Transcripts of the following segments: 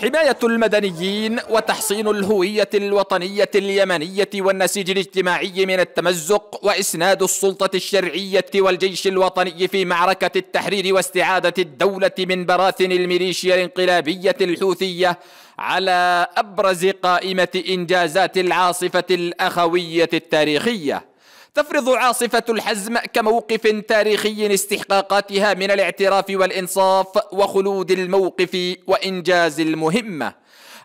حماية المدنيين وتحصين الهوية الوطنية اليمنية والنسيج الاجتماعي من التمزق وإسناد السلطة الشرعية والجيش الوطني في معركة التحرير واستعادة الدولة من براثن الميليشيا الانقلابية الحوثية على أبرز قائمة إنجازات العاصفة الأخوية التاريخية تفرض عاصفة الحزم كموقف تاريخي استحقاقاتها من الاعتراف والإنصاف وخلود الموقف وإنجاز المهمة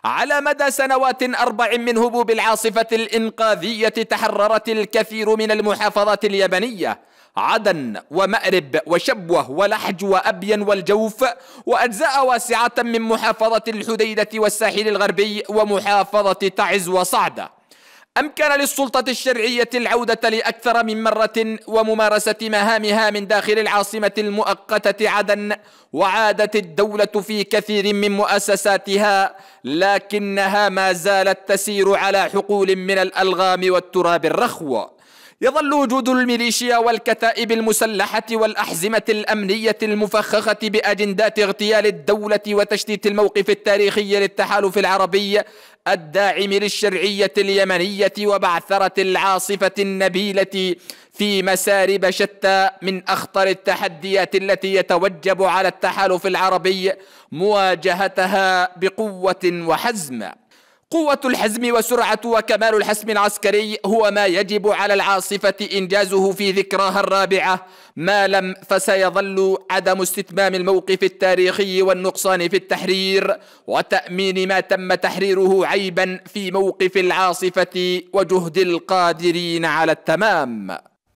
على مدى سنوات أربع من هبوب العاصفة الإنقاذية تحررت الكثير من المحافظات اليمنية عدن ومأرب وشبوة ولحج وأبين والجوف وأجزاء واسعة من محافظة الحديدة والساحل الغربي ومحافظة تعز وصعده أمكن للسلطة الشرعية العودة لأكثر من مرة وممارسة مهامها من داخل العاصمة المؤقتة عدن وعادت الدولة في كثير من مؤسساتها لكنها ما زالت تسير على حقول من الألغام والتراب الرخو يظل وجود الميليشيا والكتائب المسلحة والأحزمة الأمنية المفخخة بأجندات اغتيال الدولة وتشتيت الموقف التاريخي للتحالف العربي الداعم للشرعية اليمنية وبعثرة العاصفة النبيلة في مسارب شتى من أخطر التحديات التي يتوجب على التحالف العربي مواجهتها بقوة وحزم قوة الحزم وسرعة وكمال الحسم العسكري هو ما يجب على العاصفة إنجازه في ذكراها الرابعة ما لم فسيظل عدم استتمام الموقف التاريخي والنقصان في التحرير وتأمين ما تم تحريره عيبا في موقف العاصفة وجهد القادرين على التمام